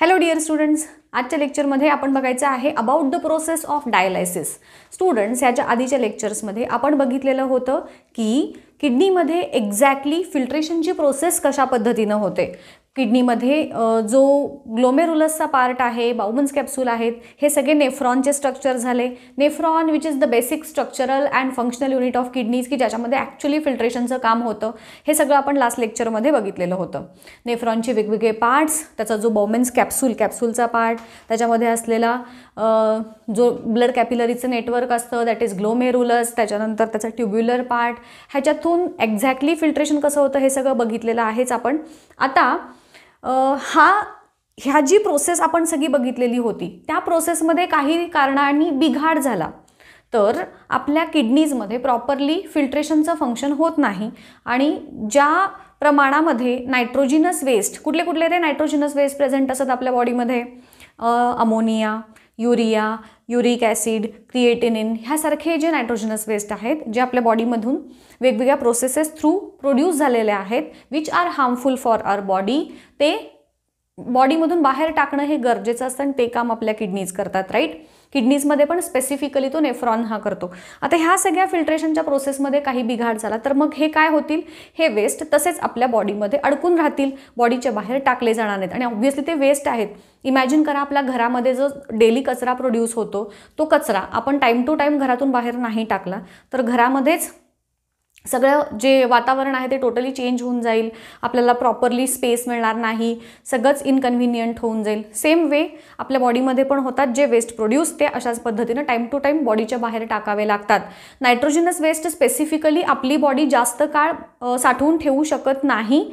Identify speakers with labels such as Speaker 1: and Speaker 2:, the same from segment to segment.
Speaker 1: Hello dear students आजच्या लेक्चरमध्ये आपण बघायचं आहे about the process of dialysis students याच्या आधीच्या लेक्चर्समध्ये आपण बघितलेलं होतं की किडनीमध्ये एक्झॅक्टली फिल्ट्रेशनची प्रोसेस कशा पद्धतीनं होते किडनीमध्ये जो ग्लोमेरुलसचा पार्ट आहे बाउमन्स कॅप्सूल आहेत हे सगळे नेफ्रॉनचे स्ट्रक्चर झाले nephron which is the basic structural and functional unit of kidneys की ज्याच्यामध्ये ॲक्च्युली फिल्ट्रेशनचं काम होतं हे सगळं आपण लास्ट लेक्चरमध्ये बघितलेलं होतं नेफ्रॉनचे वेगवेगळे पार्ट्स त्याचा जो बॉमेन्स कॅप्सूल कॅप्सूलचा पार्ट त्याच्यामध्ये असलेला जो ब्लड कॅपिलरीचं नेटवर्क असतं दॅट इज ग्लोमेरुलस त्याच्यानंतर त्याचा ट्युब्युलर पार्ट ह्याच्यातून एक्झॅक्टली फिल्ट्रेशन कसं होतं हे सगळं बघितलेलं आहेच आपण आता हा ह्या जी प्रोसेस आपण सगळी बघितलेली होती त्या प्रोसेसमध्ये काही कारणांनी बिघाड झाला तर आपल्या किडनीजमध्ये प्रॉपरली फिल्ट्रेशनचं फंक्शन होत नाही आणि ज्या प्रमाणामध्ये नायट्रोजिनस वेस्ट कुठले कुठले ते नायट्रोजिनस वेस्ट प्रेझेंट असतात आपल्या बॉडीमध्ये ammonia urea uric acid creatinine ह्यासारखे जे नायट्रोजनस वेस्ट आहेत जे आपल्या बॉडीमधून वेगवेगळ्या प्रोसेसेस थ्रू प्रोड्यूस झालेले आहेत which are harmful for our body ते बॉडीमधून बाहेर टाकणं हे गरजेचं असतं आणि ते काम आपल्या किडनीज करतात राईट किडनीजमध्ये पण स्पेसिफिकली तो नेफ्रॉन हा करतो आता ह्या सगळ्या फिल्ट्रेशनच्या प्रोसेसमध्ये काही बिघाड झाला तर मग हे काय होतील हे वेस्ट तसेच आपल्या बॉडीमध्ये अडकून राहतील बॉडीच्या बाहेर टाकले जाणार नाहीत आणि ऑब्व्हियसली ते वेस्ट आहेत इमॅजिन करा आपल्या घरामध्ये जो डेली कचरा प्रोड्यूस होतो तो कचरा आपण टाईम टू टाईम घरातून बाहेर नाही टाकला तर घरामध्येच सगळं जे वातावरण आहे ते टोटली चेंज होऊन जाईल आपल्याला प्रॉपरली स्पेस मिळणार नाही सगळंच इनकन्व्हिनियंट होऊन जाईल सेम वे आपल्या बॉडीमध्ये पण होतात जे वेस्ट प्रोड्यूस ते अशाच पद्धतीनं टाईम टू टाईम बॉडीच्या बाहेर टाकावे लागतात नायट्रोजनस वेस्ट स्पेसिफिकली आपली बॉडी जास्त काळ साठवून ठेवू शकत नाही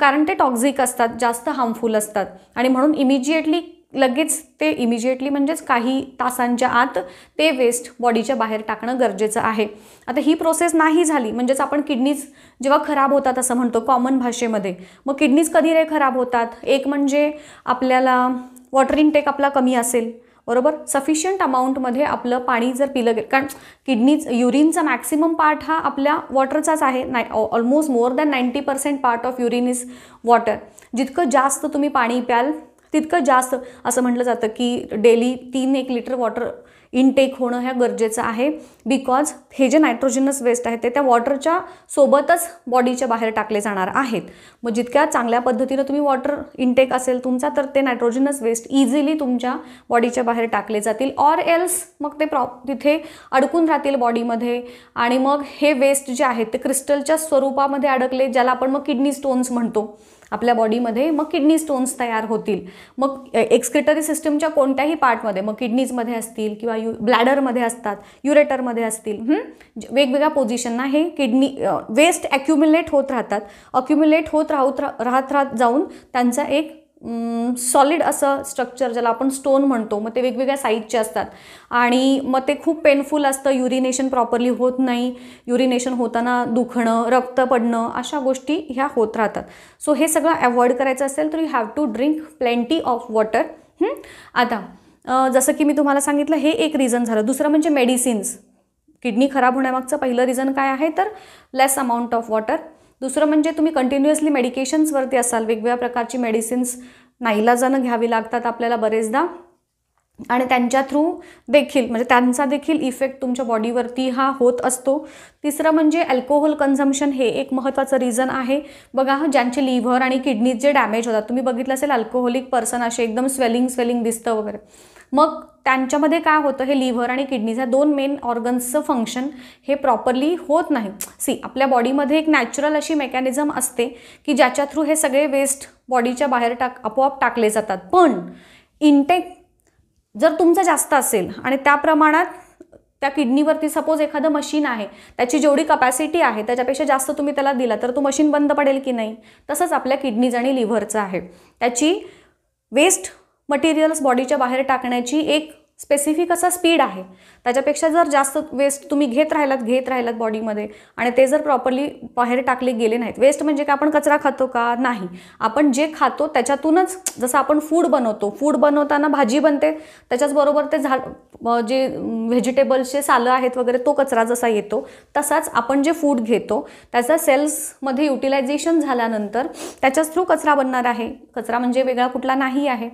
Speaker 1: कारण ते टॉक्झिक असतात जास्त हार्मफुल असतात आणि म्हणून इमिजिएटली लगेच ते इमिजिएटली म्हणजेच काही तासांच्या आत ते वेस्ट बॉडीच्या बाहेर टाकणं गरजेचं आहे आता ही प्रोसेस नाही झाली म्हणजेच आपण किडनीज जेव्हा खराब होतात असं म्हणतो कॉमन भाषेमध्ये मग किडनीज कधी रे खराब होतात एक म्हणजे आपल्याला वॉटर इनटेक आपला कमी असेल बरोबर सफिशियंट अमाऊंटमध्ये आपलं पाणी जर पिलं गेलं कारण किडनीज युरिनचा मॅक्सिमम पार्ट हा आपल्या वॉटरचाच आहे नाय almost more than ninety percent part of urine is water जितकं जास्त तुम्ही पाणी प्याल तितकं जास्त असं म्हटलं जातं की डेली तीन एक लिटर वॉटर इनटेक होणं ह्या गरजेचं आहे बिकॉज हे जे नायट्रोजनस वेस्ट आहे ते त्या वॉटरच्या सोबतच बॉडीच्या बाहेर टाकले जाणार आहेत मग जितक्या चांगल्या पद्धतीनं तुम्ही वॉटर इनटेक असेल तुमचा तर ते नायट्रोजनस वेस्ट इझिली तुमच्या बॉडीच्या बाहेर टाकले जातील ऑर एल्स मग ते प्रॉ तिथे अडकून राहतील बॉडीमध्ये आणि मग हे वेस्ट जे आहेत ते क्रिस्टलच्या स्वरूपामध्ये अडकले ज्याला आपण मग किडनी स्टोन्स म्हणतो आपल्या बॉडीमध्ये मग किडनी स्टोन्स तयार होतील मग एक्सक्रिटरी सिस्टमच्या कोणत्याही पार्टमध्ये मग किडनीजमध्ये असतील किंवा यु ब्लॅडरमध्ये असतात युरेटरमध्ये असतील वेगवेगळ्या पोझिशनना हे किडनी वेस्ट ॲक्युम्युलेट होत राहतात अक्युम्युलेट होत राहत राहत राहत जाऊन त्यांचा एक सॉलिड असं स्ट्रक्चर ज्याला आपण स्टोन म्हणतो मग ते वेगवेगळ्या साईजचे असतात आणि मग ते खूप पेनफुल असतं युरिनेशन प्रॉपरली होत नाही युरिनेशन होताना दुखणं रक्त पडणं अशा गोष्टी ह्या होत राहतात सो हे सगळं अवॉइड करायचं असेल तर you have to drink plenty of water आता जसं की मी तुम्हाला सांगितलं हे एक रिझन झालं दुसरं म्हणजे मेडिसिन्स किडनी खराब होण्यामागचं पहिलं रिझन काय आहे तर लेस अमाऊंट ऑफ वॉटर दुसरं म्हणजे तुम्ही कंटिन्युअसली मेडिकेशन्सवरती असाल वेगवेगळ्या प्रकारची मेडिसिन्स नाईलाजानं घ्यावी लागतात आपल्याला बरेचदा आणि त्यांच्या थ्रू देखील म्हणजे त्यांचा देखील इफेक्ट तुमच्या बॉडीवरती हा होत असतो तिसरं म्हणजे अल्कोहोल कन्झम्पशन हे एक महत्त्वाचं रिझन आहे बघा ज्यांचे लिव्हर आणि किडनीज जे डॅमेज होतात तुम्ही बघितलं असेल अल्कोहोलिक पर्सन असे एकदम स्वेलिंग स्वेलिंग दिसतं वगैरे मग त्यांच्यामध्ये काय होतं हे लिव्हर आणि किडनीज ह्या दोन मेन ऑर्गन्सचं फंक्शन हे प्रॉपरली होत नाही सी आपल्या बॉडीमध्ये एक नॅचरल अशी मेकॅनिझम असते की ज्याच्या थ्रू हे सगळे वेस्ट बॉडीच्या बाहेर टाक आपोआप टाकले जातात पण इनटेक जर तुमचं जास्त असेल आणि त्या प्रमाणात त्या किडनीवरती सपोज एखादं मशीन आहे त्याची जेवढी कपॅसिटी आहे त्याच्यापेक्षा जास्त तुम्ही त्याला दिला तर तो मशीन बंद पडेल की नाही तसंच आपल्या किडनीज आणि लिव्हरचं आहे त्याची वेस्ट मटेरियल्स बॉडीच्या बाहेर टाकण्याची एक स्पेसिफिक असा स्पीड आहे त्याच्यापेक्षा जर जास्त वेस्ट तुम्ही घेत राहिलात घेत राहिलात बॉडीमध्ये आणि ते जर प्रॉपरली बाहेर टाकले गेले नाहीत वेस्ट म्हणजे का आपण कचरा खातो का नाही आपण जे खातो त्याच्यातूनच जसं आपण फूड बनवतो फूड बनवताना भाजी बनते त्याच्याचबरोबर ते झा जे व्हेजिटेबल्सचे सालं आहेत वगैरे तो कचरा जसा येतो तसाच आपण जे फूड घेतो त्याचा सेल्समध्ये युटिलायझेशन झाल्यानंतर त्याच्याच थ्रू कचरा बनणार आहे कचरा म्हणजे वेगळा कुठला नाही आहे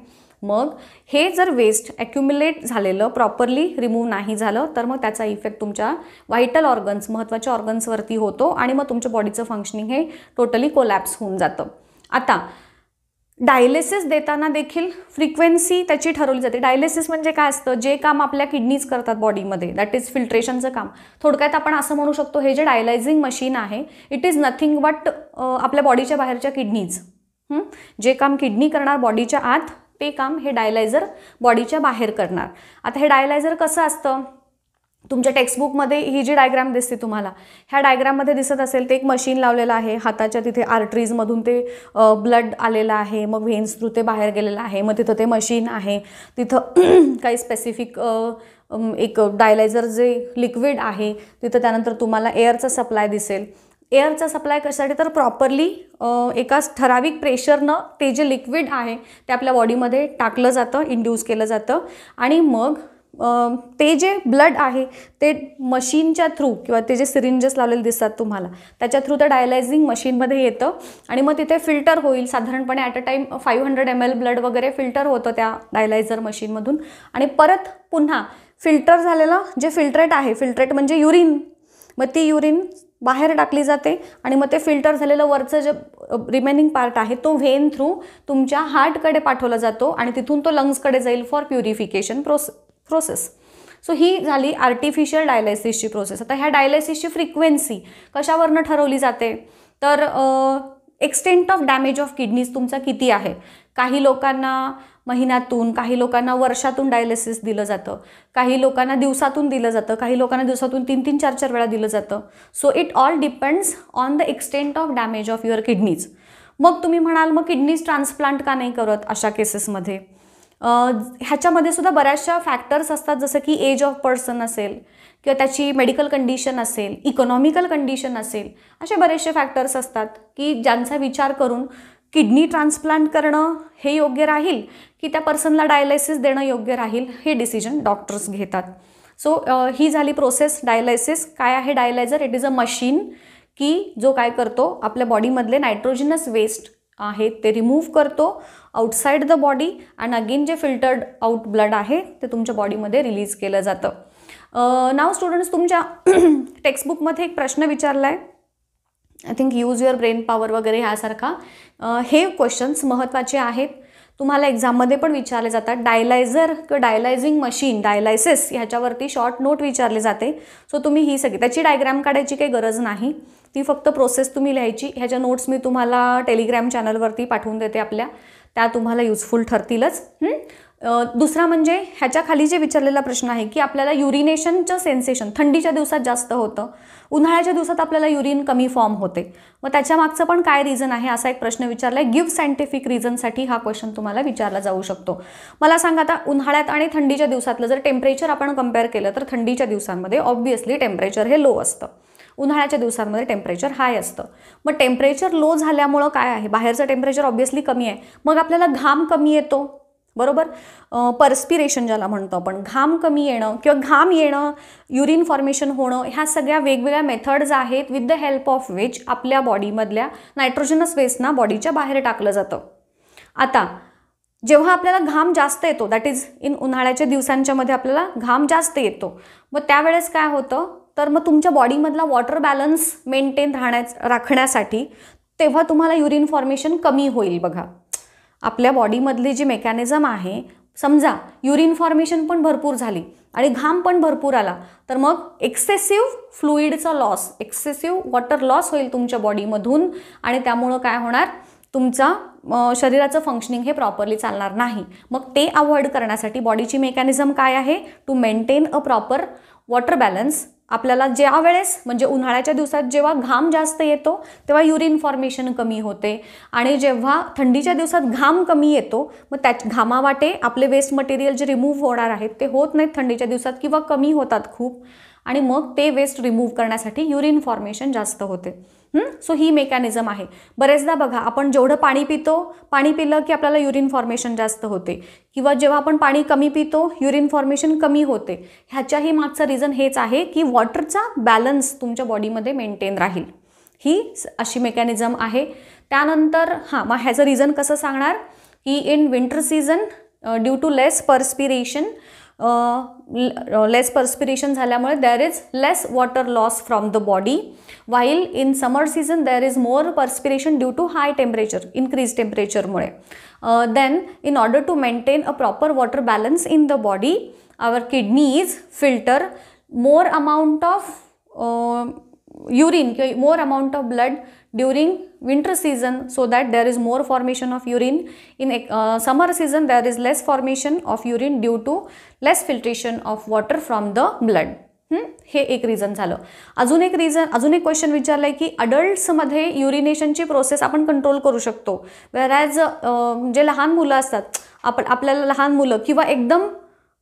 Speaker 1: मग हे जर वेस्ट ॲक्युम्युलेट झालेलं प्रॉपरली रिमूव्ह नाही झालं तर मग त्याचा इफेक्ट तुमच्या व्हायटल ऑर्गन्स महत्त्वाच्या ऑर्गन्सवरती होतो आणि मग तुमच्या बॉडीचं फंक्शनिंग हे टोटली कोलॅप्स होऊन जातं आता डायलिसिस देताना देखील फ्रिक्वेन्सी त्याची ठरवली जाते डायलिसिस म्हणजे काय असतं जे काम आपल्या किडनीज करतात बॉडीमध्ये दॅट इज फिल्ट्रेशनचं काम थोडक्यात आपण असं म्हणू शकतो हे जे डायलायझिंग मशीन आहे इट इज नथिंग बट आपल्या बॉडीच्या बाहेरच्या किडनीज जे काम किडनी करणार बॉडीच्या आत ते काम हे डायलायझर बॉडीच्या बाहेर करणार आता हे डायलायझर कसं असतं तुमच्या टेक्स्टबुकमध्ये ही जी डायग्राम दिसते तुम्हाला ह्या डायग्राममध्ये दिसत असेल ते एक मशीन लावलेलं आहे हाताच्या तिथे आर्टरीजमधून ते ब्लड आलेलं आहे मग व्हेन्स थ्रू ते बाहेर गेलेलं आहे मग तिथं ते मशीन आहे तिथं काही स्पेसिफिक एक डायलायझर जे लिक्विड आहे तिथं त्यानंतर तुम्हाला एअरचा सप्लाय दिसेल एअरचा सप्लाय कशासाठी तर प्रॉपरली एका ठराविक प्रेशरनं ते जे लिक्विड आहे ते आपल्या बॉडीमध्ये टाकलं जातं इंड्यूस केलं जातं आणि मग ते जे ब्लड आहे ते मशीनच्या थ्रू किंवा ते जे सिरिंजेस लावलेले दिसतात तुम्हाला त्याच्या थ्रू ते डायलायझिंग मशीनमध्ये येतं आणि मग तिथे फिल्टर होईल साधारणपणे at a time five hundred M L blood वगैरे फिल्टर होतं त्या डायलायझर मशीनमधून आणि परत पुन्हा फिल्टर झालेलं जे फिल्ट्रेट आहे फिल्ट्रेट म्हणजे युरिन मग ती युरिन बाहेर टाकली जाते आणि मग ते फिल्टर झालेलं वरचं जे रिमेनिंग पार्ट आहे तो व्हेन थ्रू तुमच्या हार्टकडे पाठवला जातो आणि तिथून तो लंग्सकडे जाईल for purification process process so ही झाली आर्टिफिशियल डायलायसिसची प्रोसेस आता ह्या डायलायसिसची फ्रिक्वेन्सी कशावरनं ठरवली जाते तर extent of damage of kidneys तुमचा किती आहे काही लोकांना महिन्यातून काही लोकांना वर्षातून डायलिसिस दिलं जातं काही लोकांना दिवसातून दिलं जातं काही लोकांना दिवसातून तीन तीन चार चार वेळा दिलं जातं so it all depends on the extent of damage of your kidneys मग तुम्ही म्हणाल मग किडनीज ट्रान्सप्लांट का नाही करत अशा केसेसमध्ये ह्याच्यामध्ये सुद्धा बऱ्याचशा फॅक्टर्स असतात जसं की एज ऑफ पर्सन असेल किंवा त्याची मेडिकल कंडिशन असेल इकॉनॉमिकल कंडिशन असेल असे बरेचसे फॅक्टर्स असतात की ज्यांचा विचार करून किडनी ट्रान्सप्लांट करणं हे योग्य राहील की त्या पर्सनला डायलायसिस देणं योग्य राहील हे डिसिजन डॉक्टर्स घेतात सो ही झाली प्रोसेस डायलायसिस काय आहे dialyzer it is a machine की जो काय करतो आपल्या बॉडीमधले नायट्रोजिनस वेस्ट आहे ते रिमूव्ह करतो outside the body and again जे फिल्टर्ड आउट ब्लड आहे ते तुमच्या बॉडीमध्ये रिलीज केलं जातं नाव स्टुडंट्स तुमच्या टेक्स्टबुकमध्ये एक प्रश्न विचारला आहे I think use your brain power वगैरे ह्यासारखा हे क्वेश्चन्स महत्त्वाचे आहेत तुम्हाला एक्झाममध्ये पण विचारले जातात डायलायझर किंवा डायलायझिंग मशीन डायलायसिस ह्याच्यावरती शॉर्ट नोट विचारले जाते सो तुम्ही ही सगळी त्याची डायग्रॅम काढायची काही गरज नाही ती फक्त प्रोसेस तुम्ही लिहायची ह्याच्या नोट्स मी तुम्हाला टेलिग्राम चॅनलवरती पाठवून देते आपल्या त्या तुम्हाला युजफुल ठरतीलच दुसरा म्हणजे ह्याच्या खाली जे विचारलेला प्रश्न आहे की आपल्याला युरिनेशनचं सेन्सेशन थंडीच्या दिवसात जास्त होतं उन्हाळ्याच्या दिवसात आपल्याला युरिन कमी फॉर्म होते मग त्याच्या मागचं पण काय रिझन आहे असा एक प्रश्न विचारला आहे गिव्ह सायंटिफिक रिझनसाठी हा क्वेश्चन तुम्हाला विचारला जाऊ शकतो मला सांगा आता उन्हाळ्यात आणि थंडीच्या दिवसातलं जर टेम्परेचर आपण कम्पेअर केलं तर थंडीच्या दिवसांमध्ये ऑब्व्हियसली टेम्परेचर हे लो असतं उन्हाळ्याच्या दिवसांमध्ये टेम्परेचर हाय असतं मग टेम्परेचर लो झाल्यामुळं काय आहे बाहेरचं टेम्परेचर ऑब्व्हियसली कमी आहे मग आपल्याला घाम कमी येतो बरोबर परस्पिरेशन ज्याला म्हणतो आपण घाम कमी येणं किंवा घाम येणं युरिन फॉर्मेशन होणं ह्या सगळ्या वेगवेगळ्या मेथड्स आहेत with the help of which आपल्या बॉडीमधल्या नायट्रोजनस वेस्टना बॉडीच्या बाहेर टाकलं जातं आता जेव्हा आपल्याला घाम जास्त येतो दॅट इज इन उन्हाळ्याच्या दिवसांच्यामध्ये आपल्याला घाम जास्त येतो मग त्यावेळेस काय होतं तर मग तुमच्या बॉडीमधला वॉटर बॅलन्स मेंटेन राहण्या राखण्यासाठी तेव्हा तुम्हाला युरिन फॉर्मेशन कमी होईल बघा आपल्या बॉडीमधली जी मेकॅनिझम आहे समजा युरिन फॉर्मेशन पण भरपूर झाली आणि घाम पण भरपूर आला तर मग एक्सेसिव्ह फ्लुईडचा लॉस एक्सेसिव्ह वॉटर लॉस होईल तुमच्या बॉडीमधून आणि त्यामुळं काय होणार तुमचा शरीराचं फंक्शनिंग हे प्रॉपरली चालणार नाही मग ते अवॉइड करण्यासाठी बॉडीची मेकॅनिझम काय आहे to maintain a proper water balance आपल्याला ज्या वेळेस म्हणजे उन्हाळ्याच्या दिवसात जेव्हा घाम जास्त येतो तेव्हा युरिन फॉर्मेशन कमी होते आणि जेव्हा थंडीच्या दिवसात घाम कमी येतो मग त्या घामावाटे आपले वेस्ट मटेरियल जे रिमूव्ह होणार आहेत ते होत नाहीत थंडीच्या दिवसात किंवा कमी होतात खूप आणि मग ते वेस्ट रिमूव्ह करण्यासाठी युरिन फॉर्मेशन जास्त होते सो ही मेकॅनिझम आहे बरेचदा बघा आपण जेवढं पाणी पितो पाणी पिलं की आपल्याला युरिन फॉर्मेशन जास्त होते किंवा जेव्हा आपण पाणी कमी पितो युरिन फॉर्मेशन कमी होते ह्याच्याही मागचं रिझन हेच आहे की वॉटरचा बॅलन्स तुमच्या बॉडीमध्ये मेंटेन राहील ही अशी मेकॅनिझम आहे त्यानंतर हां मग ह्याचं रिझन कसं सांगणार की in winter season due to less perspiration less perspiration there is less water loss from the body while in summer season there is more perspiration due to high temperature increased temperature uh, then in order to maintain a proper water balance in the body our kidneys filter more amount of urine more amount of blood during winter season so that there is more formation of urine. In uh, summer season there is less formation of urine due to less filtration of water from the blood. Hmm? हे एक reason झालं अजून एक reason अजून एक question विचारलं आहे की अडल्ट्समध्ये युरिनेशनची प्रोसेस आपण कंट्रोल करू शकतो वेर ॲज जे लहान मुलं असतात आपण आपल्याला लहान मुलं किंवा एकदम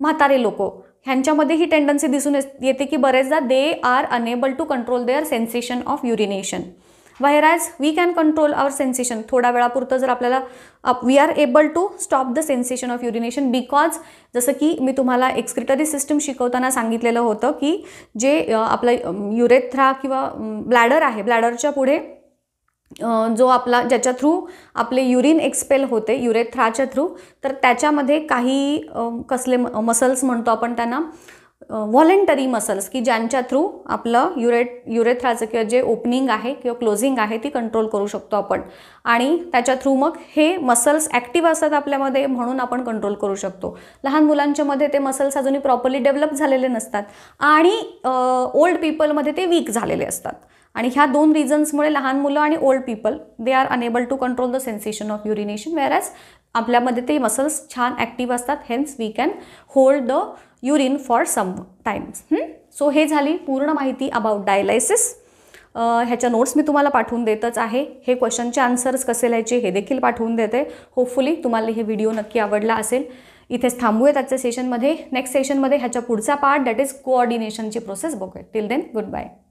Speaker 1: म्हातारे लोक ह्यांच्यामध्ये ही टेंडन्सी दिसून येते की बरेचदा they are unable to control their sensation of urination as we can control our sensation थोड्या वेळापुरतं जर आपल्याला we are able to stop the sensation of urination because जसं की मी तुम्हाला एक्सक्रिटरी सिस्टम शिकवताना सांगितलेलं होतं की जे आपलं युरेथ्रा किंवा ब्लॅडर आहे ब्लॅडरच्या पुढे जो आपला ज्याच्या थ्रू आपले युरिन एक्सपेल होते युरेथ्राच्या थ्रू तर त्याच्यामध्ये काही कसले मसल्स म्हणतो आपण त्यांना व्हॉलेंटरी मसल्स की ज्यांच्या थ्रू आपलं युरे युरेथ्राचं किंवा जे ओपनिंग आहे किंवा क्लोजिंग आहे ती कंट्रोल करू शकतो आपण आणि त्याच्या थ्रू मग हे मसल्स ॲक्टिव्ह असतात आपल्यामध्ये म्हणून आपण कंट्रोल करू शकतो लहान मुलांच्यामध्ये ते मसल्स अजूनही प्रॉपरली डेव्हलप झालेले नसतात आणि ओल्ड पीपलमध्ये ते वीक झालेले असतात आणि ह्या दोन रिझन्समुळे लहान मुलं आणि old people they are unable to control the sensation of urination whereas आपल्यामध्ये ते मसल्स छान ॲक्टिव्ह असतात hence we can hold the urine for some times so हे झाली पूर्ण माहिती अबाउट डायलायसिस ह्याच्या नोट्स मी तुम्हाला पाठवून देतच आहे हे क्वेश्चनचे आन्सर्स कसे लिहायचे हे देखील पाठवून देते होपफुली तुम्हाला हे व्हिडिओ नक्की आवडला असेल इथेच थांबूयात आजच्या सेशनमध्ये नेक्स्ट सेशनमध्ये ह्याच्या पुढचा पार्ट दॅट इज कोऑर्डिनेशनची प्रोसेस बघूया टिल देन गुड बाय